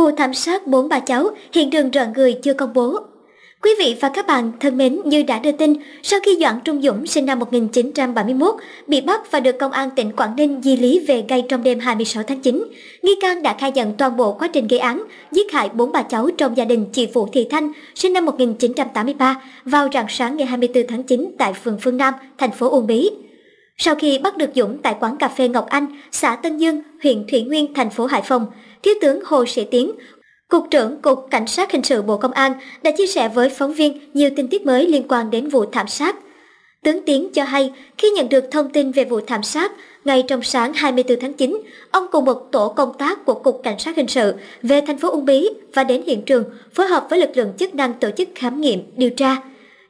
Vụ thảm sát bốn bà cháu hiện trường rợn người chưa công bố. Quý vị và các bạn thân mến như đã đưa tin, sau khi Doãn Trung Dũng sinh năm 1971 bị bắt và được Công an tỉnh Quảng Ninh di lý về ngay trong đêm 26 tháng 9, nghi can đã khai nhận toàn bộ quá trình gây án, giết hại bốn bà cháu trong gia đình chị Vũ Thị Thanh sinh năm 1983 vào rạng sáng ngày 24 tháng 9 tại phường Phương Nam, thành phố Uông Bí. Sau khi bắt được Dũng tại quán cà phê Ngọc Anh, xã Tân Dương, huyện Thủy Nguyên, thành phố Hải Phòng, Thiếu tướng Hồ Sĩ Tiến, Cục trưởng Cục Cảnh sát Hình sự Bộ Công an đã chia sẻ với phóng viên nhiều tin tiết mới liên quan đến vụ thảm sát. Tướng Tiến cho hay, khi nhận được thông tin về vụ thảm sát, ngay trong sáng 24 tháng 9, ông cùng một tổ công tác của Cục Cảnh sát Hình sự về thành phố Uông Bí và đến hiện trường phối hợp với lực lượng chức năng tổ chức khám nghiệm, điều tra.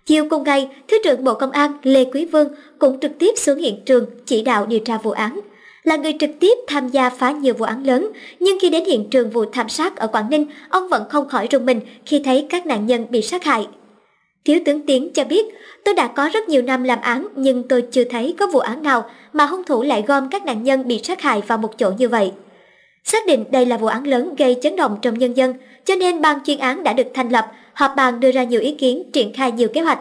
Chiều cùng ngày, Thứ trưởng Bộ Công an Lê Quý Vương cũng trực tiếp xuống hiện trường chỉ đạo điều tra vụ án. Là người trực tiếp tham gia phá nhiều vụ án lớn, nhưng khi đến hiện trường vụ thảm sát ở Quảng Ninh, ông vẫn không khỏi rùng mình khi thấy các nạn nhân bị sát hại. Thiếu tướng Tiến cho biết, tôi đã có rất nhiều năm làm án nhưng tôi chưa thấy có vụ án nào mà hung thủ lại gom các nạn nhân bị sát hại vào một chỗ như vậy. Xác định đây là vụ án lớn gây chấn động trong nhân dân, cho nên ban chuyên án đã được thành lập, họp bàn đưa ra nhiều ý kiến, triển khai nhiều kế hoạch.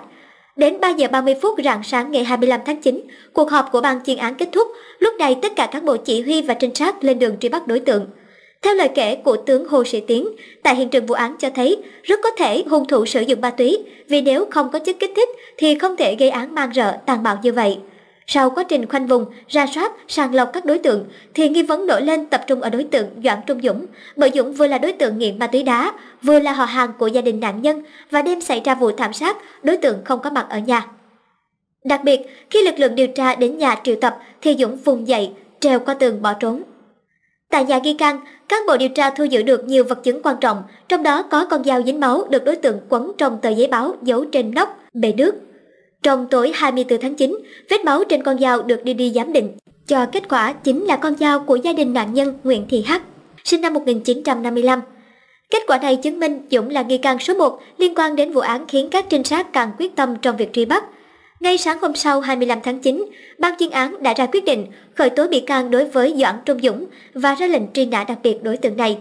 Đến 3 giờ 30 phút rạng sáng ngày 25 tháng 9, cuộc họp của ban chuyên án kết thúc, lúc này tất cả cán bộ chỉ huy và trinh sát lên đường truy bắt đối tượng. Theo lời kể của tướng Hồ Sĩ Tiến, tại hiện trường vụ án cho thấy rất có thể hung thủ sử dụng ma túy, vì nếu không có chất kích thích thì không thể gây án mang rợ, tàn bạo như vậy. Sau quá trình khoanh vùng, ra soát, sàng lọc các đối tượng, thì nghi vấn nổi lên tập trung ở đối tượng Doãn Trung Dũng, bởi Dũng vừa là đối tượng nghiện ma túy đá, vừa là họ hàng của gia đình nạn nhân và đêm xảy ra vụ thảm sát, đối tượng không có mặt ở nhà. Đặc biệt, khi lực lượng điều tra đến nhà triệu tập thì Dũng vùng dậy, trèo qua tường bỏ trốn. Tại nhà ghi can, cán bộ điều tra thu giữ được nhiều vật chứng quan trọng, trong đó có con dao dính máu được đối tượng quấn trong tờ giấy báo giấu trên nóc, bể nước. Trong tối 24 tháng 9, vết máu trên con dao được đưa đi giám định, cho kết quả chính là con dao của gia đình nạn nhân Nguyễn Thị Hắc, sinh năm 1955. Kết quả này chứng minh Dũng là nghi can số 1 liên quan đến vụ án khiến các trinh sát càng quyết tâm trong việc truy bắt. Ngay sáng hôm sau 25 tháng 9, ban chuyên án đã ra quyết định khởi tố bị can đối với Doãn Trung Dũng và ra lệnh truy nã đặc biệt đối tượng này.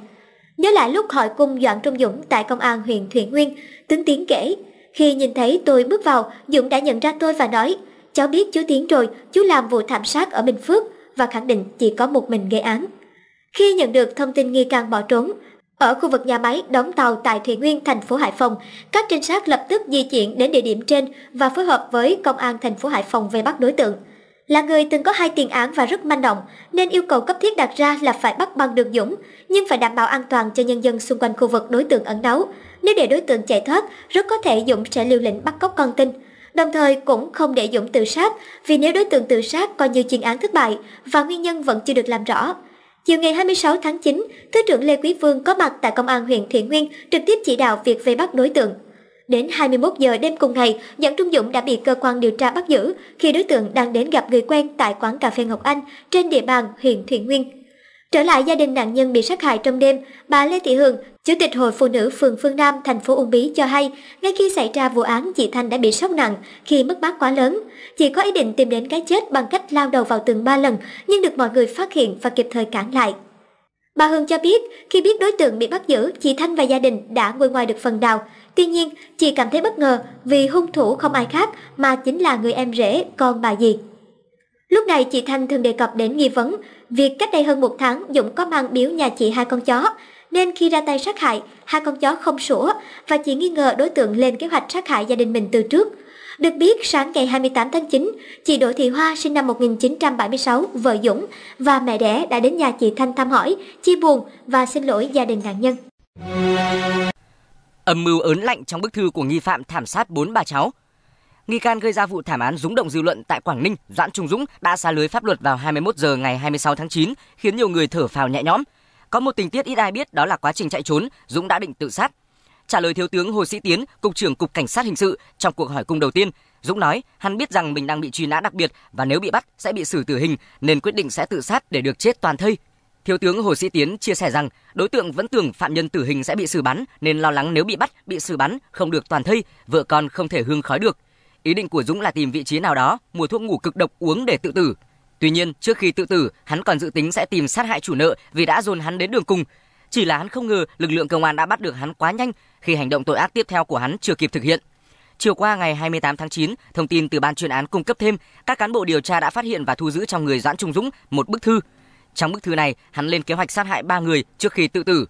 Nhớ lại lúc hỏi cung Doãn Trung Dũng tại công an huyện Thủy Nguyên, tướng Tiến kể, khi nhìn thấy tôi bước vào, Dũng đã nhận ra tôi và nói, cháu biết chú Tiến rồi, chú làm vụ thảm sát ở Bình Phước và khẳng định chỉ có một mình gây án. Khi nhận được thông tin nghi can bỏ trốn, ở khu vực nhà máy đóng tàu tại Thủy Nguyên, thành phố Hải Phòng, các trinh sát lập tức di chuyển đến địa điểm trên và phối hợp với công an thành phố Hải Phòng về bắt đối tượng. Là người từng có hai tiền án và rất manh động, nên yêu cầu cấp thiết đặt ra là phải bắt bằng được Dũng, nhưng phải đảm bảo an toàn cho nhân dân xung quanh khu vực đối tượng ẩn náu. Nếu để đối tượng chạy thoát, rất có thể Dũng sẽ liều lĩnh bắt cóc con tin. Đồng thời cũng không để Dũng tự sát, vì nếu đối tượng tự sát coi như chuyên án thất bại và nguyên nhân vẫn chưa được làm rõ. Chiều ngày 26 tháng 9, Thứ trưởng Lê Quý Vương có mặt tại Công an huyện Thiện Nguyên trực tiếp chỉ đạo việc vây bắt đối tượng. Đến 21 giờ đêm cùng ngày, Doãn Trung Dũng đã bị cơ quan điều tra bắt giữ khi đối tượng đang đến gặp người quen tại quán cà phê Ngọc Anh trên địa bàn huyện Thiện Nguyên. Trở lại gia đình nạn nhân bị sát hại trong đêm, bà Lê Thị Hường, Chủ tịch Hội Phụ nữ phường Phương Nam, thành phố Uông Bí cho hay, ngay khi xảy ra vụ án, chị Thanh đã bị sốc nặng khi mất mát quá lớn. Chị có ý định tìm đến cái chết bằng cách lao đầu vào tường ba lần, nhưng được mọi người phát hiện và kịp thời cản lại. Bà Hương cho biết, khi biết đối tượng bị bắt giữ, chị Thanh và gia đình đã ngồi ngoài được phần nào. Tuy nhiên, chị cảm thấy bất ngờ vì hung thủ không ai khác mà chính là người em rể, con bà dì. Lúc này chị Thanh thường đề cập đến nghi vấn việc cách đây hơn một tháng Dũng có mang biếu nhà chị hai con chó, nên khi ra tay sát hại, hai con chó không sủa và chị nghi ngờ đối tượng lên kế hoạch sát hại gia đình mình từ trước. Được biết, sáng ngày 28 tháng 9, chị Đỗ Thị Hoa sinh năm 1976, vợ Dũng và mẹ đẻ đã đến nhà chị Thanh thăm hỏi, chia buồn và xin lỗi gia đình nạn nhân. Âm mưu ớn lạnh trong bức thư của nghi phạm thảm sát bốn bà cháu – nghi can gây ra vụ thảm án rúng động dư luận tại Quảng Ninh, Doãn Trung Dũng đã xa lưới pháp luật vào 21 giờ ngày 26 tháng 9, khiến nhiều người thở phào nhẹ nhõm. Có một tình tiết ít ai biết đó là quá trình chạy trốn, Dũng đã định tự sát. Trả lời thiếu tướng Hồ Sĩ Tiến, cục trưởng cục cảnh sát hình sự trong cuộc hỏi cung đầu tiên, Dũng nói hắn biết rằng mình đang bị truy nã đặc biệt và nếu bị bắt sẽ bị xử tử hình nên quyết định sẽ tự sát để được chết toàn thây. Thiếu tướng Hồ Sĩ Tiến chia sẻ rằng đối tượng vẫn tưởng phạm nhân tử hình sẽ bị xử bắn nên lo lắng nếu bị bắt bị xử bắn không được toàn thây, vợ con không thể hương khói được. Ý định của Dũng là tìm vị trí nào đó mua thuốc ngủ cực độc uống để tự tử. Tuy nhiên, trước khi tự tử, hắn còn dự tính sẽ tìm sát hại chủ nợ vì đã dồn hắn đến đường cùng. Chỉ là hắn không ngờ lực lượng công an đã bắt được hắn quá nhanh khi hành động tội ác tiếp theo của hắn chưa kịp thực hiện. Chiều qua ngày 28 tháng 9, thông tin từ ban chuyên án cung cấp thêm, các cán bộ điều tra đã phát hiện và thu giữ trong người Doãn Trung Dũng một bức thư. Trong bức thư này, hắn lên kế hoạch sát hại ba người trước khi tự tử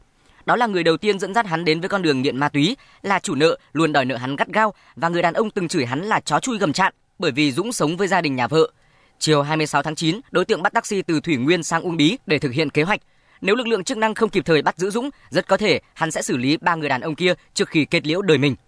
đó là người đầu tiên dẫn dắt hắn đến với con đường nghiện ma túy, là chủ nợ luôn đòi nợ hắn gắt gao và người đàn ông từng chửi hắn là chó chui gầm chạn bởi vì Dũng sống với gia đình nhà vợ. Chiều 26 tháng 9, đối tượng bắt taxi từ Thủy Nguyên sang Uông Bí để thực hiện kế hoạch. Nếu lực lượng chức năng không kịp thời bắt giữ Dũng, rất có thể hắn sẽ xử lý ba người đàn ông kia trước khi kết liễu đời mình.